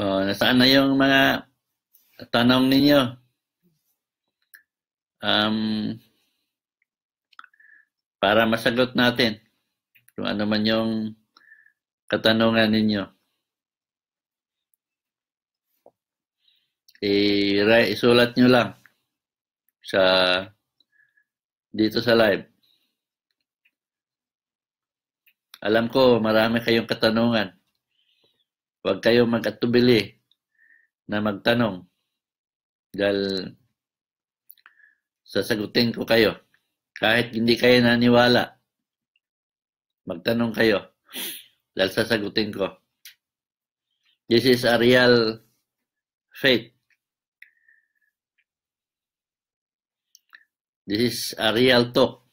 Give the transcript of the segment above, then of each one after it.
Oh, nasaan na yung mga tanong ninyo? Um, para masagot natin kung ano man yung katanungan ninyo. I-sulat nyo lang sa dito sa live. Alam ko marami kayong katanungan. Huwag kayong magkatubili na magtanong dahil sasagutin ko kayo. Kahit hindi kayo naniwala, magtanong kayo dahil sasagutin ko. This is a real faith. This is a real talk.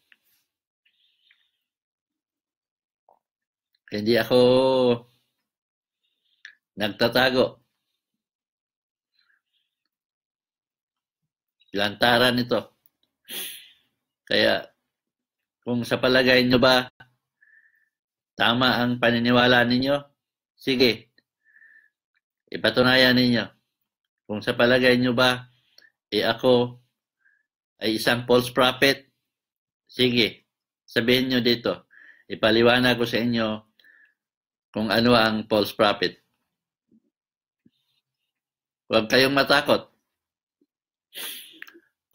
Hindi ako Nagtatago. Lantaran ito. Kaya, kung sa palagay nyo ba, tama ang paniniwala ninyo, sige, ipatunayan ninyo. Kung sa palagay nyo ba, eh ako ay isang false prophet, sige, sabihin nyo dito, ipaliwanag ko sa inyo kung ano ang false prophet. Huwag kayong matakot.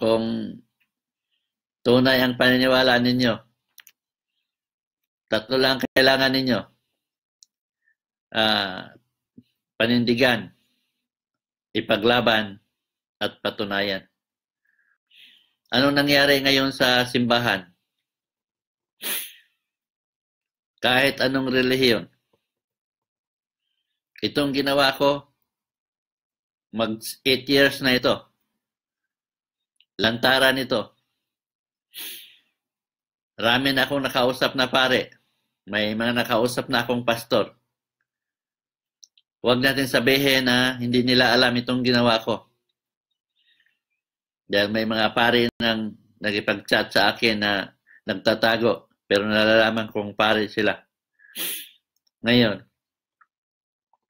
Kung tunay ang paniniwala ninyo, tatlo lang kailangan ninyo. Uh, panindigan, ipaglaban, at patunayan. Anong nangyari ngayon sa simbahan? Kahit anong relihiyon. Itong ginawa ko, Mag 8 years na ito. Lantaran ito. Rami na akong nakausap na pare. May mga nakausap na akong pastor. Huwag natin sabihin na hindi nila alam itong ginawa ko. Dahil may mga pare nang nagipag-chat sa akin na nagtatago pero nalalaman kong pare sila. Ngayon,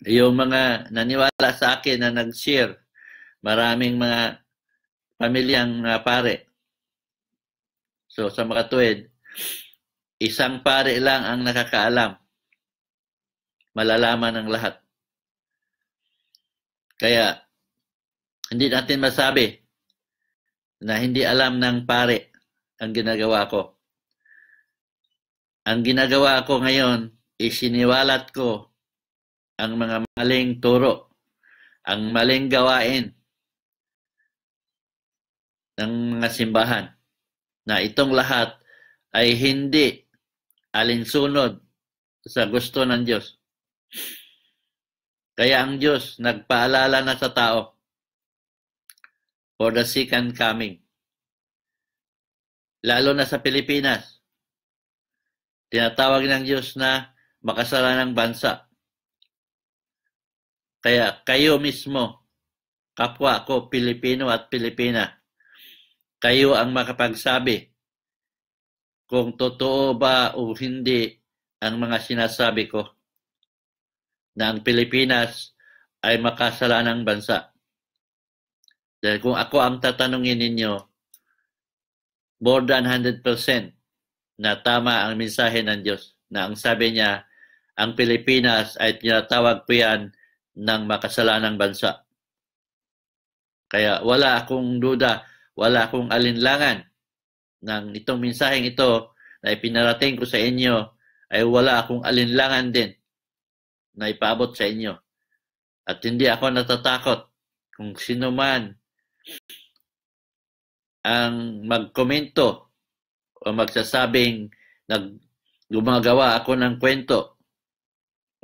yung mga naniwala sa akin na nag-share, maraming mga pamilyang uh, pare. So sa mga tuwid, isang pare lang ang nakakaalam. Malalaman ng lahat. Kaya hindi natin masabi na hindi alam ng pare ang ginagawa ko. Ang ginagawa ko ngayon, isiniwalat ko ang mga maling turo, ang maling gawain ng mga simbahan na itong lahat ay hindi alinsunod sa gusto ng Diyos. Kaya ang Diyos nagpaalala na sa tao for the second coming. Lalo na sa Pilipinas. Tinatawag ng Diyos na makasalanang bansa kaya kayo mismo, kapwa ko Pilipino at Pilipina, kayo ang makapagsabi kung totoo ba o hindi ang mga sinasabi ko na ang Pilipinas ay makasalanang bansa. Dahil kung ako ang tatanungin ninyo, more than 100% na tama ang mensahe ng Diyos na ang sabi niya, ang Pilipinas ay tinatawag po yan ng makasalanang bansa. Kaya wala akong duda, wala akong alinlangan ng itong mensaheng ito na ipinarating ko sa inyo ay wala akong alinlangan din na ipaabot sa inyo. At hindi ako natatakot kung sino man ang magkomento o magsasabing nag gumagawa ako ng kwento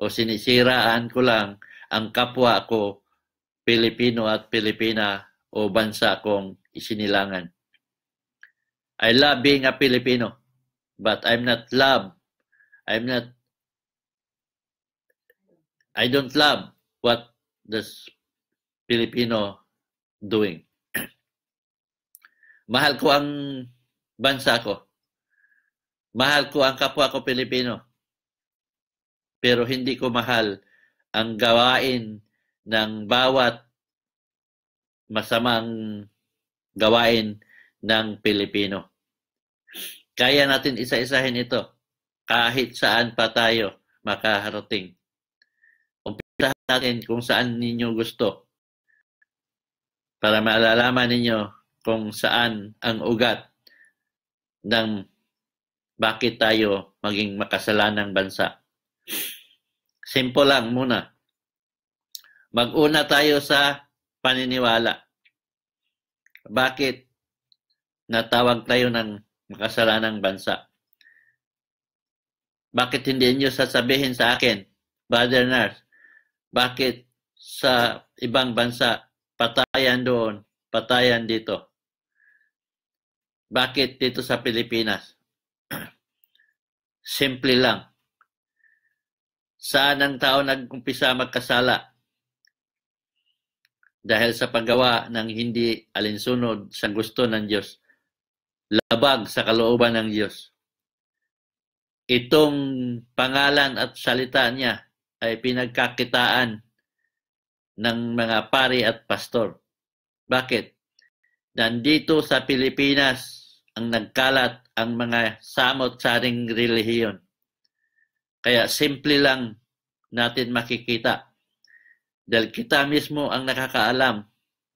o sinisiraan ko lang ang kapwa ko Pilipino at Pilipina o bansa kong isinilangan. I love being a Filipino, but I'm not love. I'm not I don't love what the Filipino doing. Mahal ko ang bansa ko. Mahal ko ang kapwa ko Pilipino. Pero hindi ko mahal ang gawain ng bawat masamang gawain ng Pilipino. Kaya natin isa-isahin ito kahit saan pa tayo makaharating. Umpisahan natin kung saan ninyo gusto para malalaman ninyo kung saan ang ugat ng bakit tayo maging makasalanang bansa. Simple lang muna. Mag-una tayo sa paniniwala. Bakit natawag tayo ng makasalanang bansa? Bakit hindi niyo sasabihin sa akin, Brother Nurse, bakit sa ibang bansa patayan doon, patayan dito? Bakit dito sa Pilipinas? Simple lang saan ang tao nagkumpisa magkasala dahil sa paggawa ng hindi alinsunod sa gusto ng Diyos, labag sa kalooban ng Diyos. Itong pangalan at salita niya ay pinagkakitaan ng mga pari at pastor. Bakit? Nandito sa Pilipinas ang nagkalat ang mga samot-saring relihiyon. Kaya simple lang natin makikita. Dahil kita mismo ang nakakaalam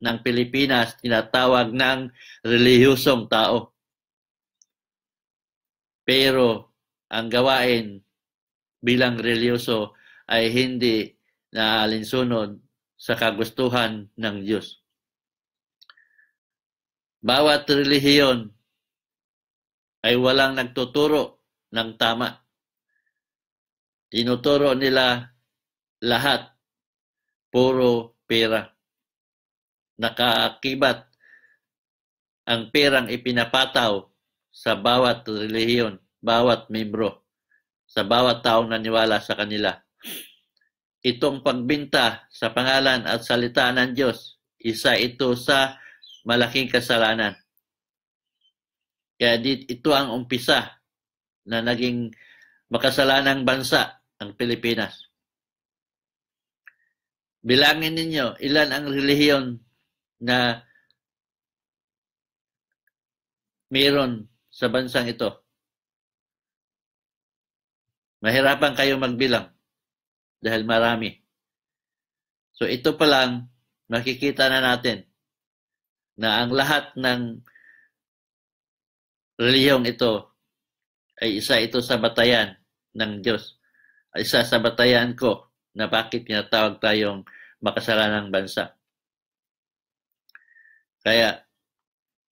ng Pilipinas tinatawag ng relihiyosong tao. Pero ang gawain bilang relihiyoso ay hindi na alinsunod sa kagustuhan ng Diyos. Bawat relihiyon ay walang nagtuturo ng tama. Tinuturo nila lahat. Puro pera. Nakaakibat ang perang ipinapataw sa bawat relihiyon, bawat membro, sa bawat taong naniwala sa kanila. Itong pagbinta sa pangalan at salita ng Diyos, isa ito sa malaking kasalanan. Kaya dito, ito ang umpisa na naging makasalanang bansa ng Pilipinas. Bilangin ninyo ilan ang relihiyon na meron sa bansang ito. Mahirapan kayo magbilang dahil marami. So ito pa lang makikita na natin na ang lahat ng reliyong ito ay isa ito sa batayan ng Diyos ay sasabatayan ko na bakit tinatawag tayong makasalanang bansa. Kaya,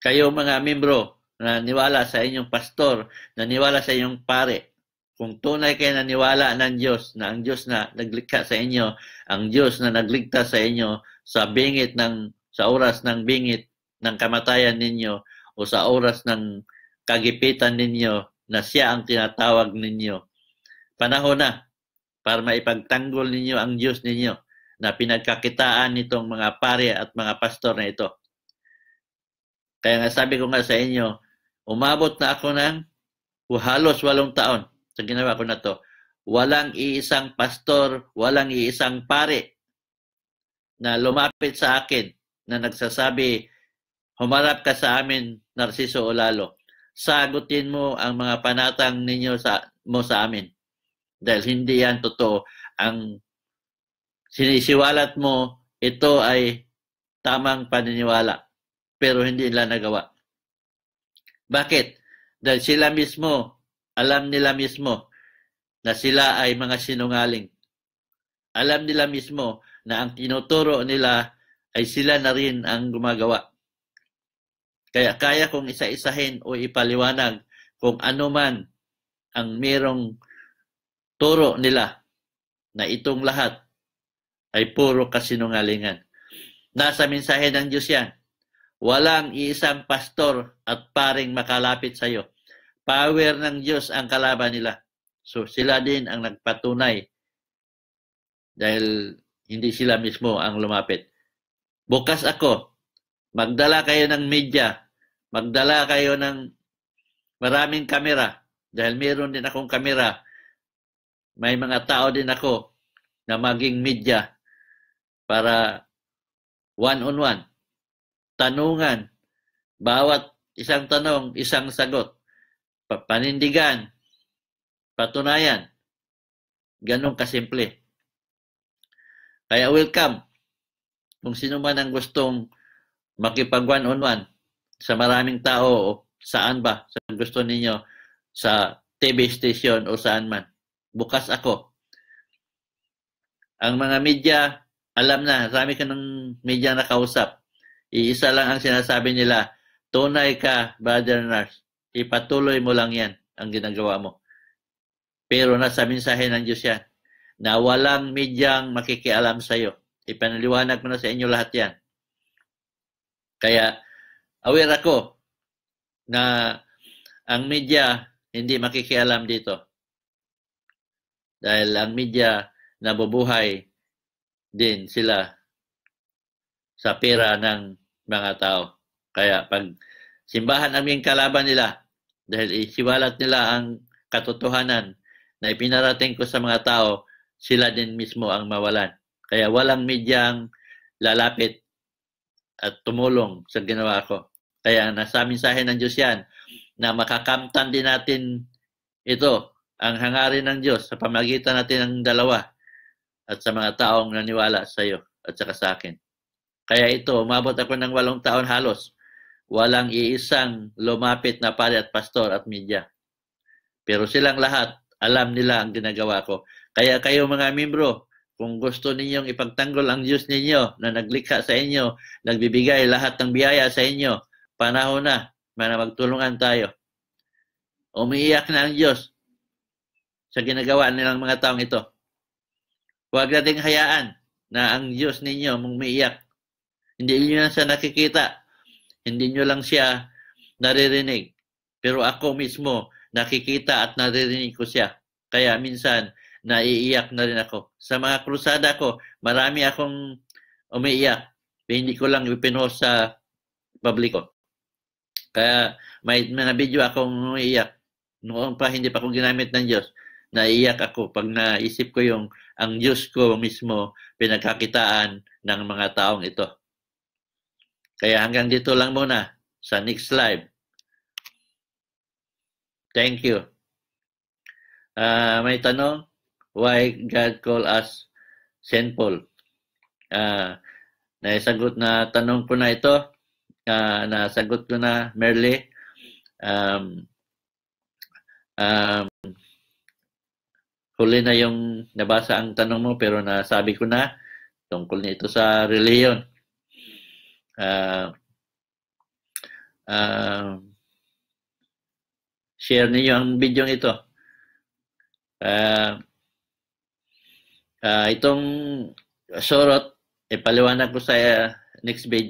kayo mga membro na niwala sa inyong pastor, naniwala sa inyong pare, kung tunay kayo naniwala ng Diyos, na ang Diyos na naglikha sa inyo, ang Diyos na nagligtas sa inyo sa bingit ng, sa oras ng bingit ng kamatayan ninyo o sa oras ng kagipitan ninyo na siya ang tinatawag ninyo. Panahon na para maipagtanggol ninyo ang Diyos ninyo na pinagkakitaan nitong mga pare at mga pastor na ito. Kaya nga sabi ko nga sa inyo, umabot na ako ng halos walong taon sa ginawa ko na to. Walang iisang pastor, walang iisang pare na lumapit sa akin na nagsasabi, humarap ka sa amin, Narciso Olalo. Sagutin mo ang mga panatang ninyo sa, mo sa amin dahil hindi yan totoo. Ang sinisiwalat mo, ito ay tamang paniniwala. Pero hindi nila nagawa. Bakit? Dahil sila mismo, alam nila mismo na sila ay mga sinungaling. Alam nila mismo na ang tinuturo nila ay sila na rin ang gumagawa. Kaya kaya kong isa-isahin o ipaliwanag kung ano man ang merong turo nila na itong lahat ay puro kasinungalingan. Nasa mensahe ng Diyos yan. Walang iisang pastor at paring makalapit sa iyo. Power ng Diyos ang kalaban nila. So sila din ang nagpatunay dahil hindi sila mismo ang lumapit. Bukas ako, magdala kayo ng media, magdala kayo ng maraming kamera dahil meron din akong kamera may mga tao din ako na maging media para one-on-one. Tanungan. Bawat isang tanong, isang sagot. Panindigan. Patunayan. Ganong kasimple. Kaya welcome kung sino man ang gustong makipag one-on-one -on -one sa maraming tao o saan ba sa gusto ninyo sa TV station o saan man. Bukas ako. Ang mga media, alam na, rami ka ng media kausap. Iisa lang ang sinasabi nila, tunay ka, brother nurse. Ipatuloy mo lang yan, ang ginagawa mo. Pero nasa mensahe ng Diyos yan, na walang medyang makikialam sa iyo. Ipanaliwanag mo na sa inyo lahat yan. Kaya, aware ako na ang media hindi makikialam dito dahil ang media nabubuhay din sila sa pera ng mga tao. Kaya pag simbahan ang yung kalaban nila dahil isiwalat nila ang katotohanan na ipinarating ko sa mga tao, sila din mismo ang mawalan. Kaya walang medyang lalapit at tumulong sa ginawa ko. Kaya nasa mensahe ng Diyos yan na makakamtan din natin ito ang hangarin ng Diyos sa pamagitan natin ng dalawa at sa mga taong naniwala sa iyo at saka sa akin. Kaya ito, umabot ako ng walong taon halos. Walang iisang lumapit na pare at pastor at media. Pero silang lahat, alam nila ang ginagawa ko. Kaya kayo mga membro, kung gusto ninyong ipagtanggol ang Diyos ninyo na naglikha sa inyo, nagbibigay lahat ng biyaya sa inyo, panahon na, na magtulungan tayo. Umiiyak na ang Diyos sa ginagawa nilang mga taong ito. Huwag nating hayaan na ang Diyos ninyo mong umiiyak. Hindi niyo lang siya nakikita. Hindi niyo lang siya naririnig. Pero ako mismo, nakikita at naririnig ko siya. Kaya minsan, naiiyak na rin ako. Sa mga krusada ko, marami akong umiiyak. Hindi ko lang ipinost sa publiko. Kaya may mga video akong umiiyak. Noon pa, hindi pa ako ginamit ng Diyos naiyak ako pag naisip ko yung ang Diyos ko mismo pinagkakitaan ng mga taong ito. Kaya hanggang dito lang muna sa next slide. Thank you. Uh, may tanong, why God call us Saint Paul? Uh, naisagot na tanong ko na ito. Uh, nasagot ko na merely. Um, um, huli na yung nabasa ang tanong mo pero nasabi ko na tungkol nito sa religion. Uh, ah, uh, ah, share niyo ang video ito. Uh, uh, itong sorot, ipaliwanag ko sa uh, next video.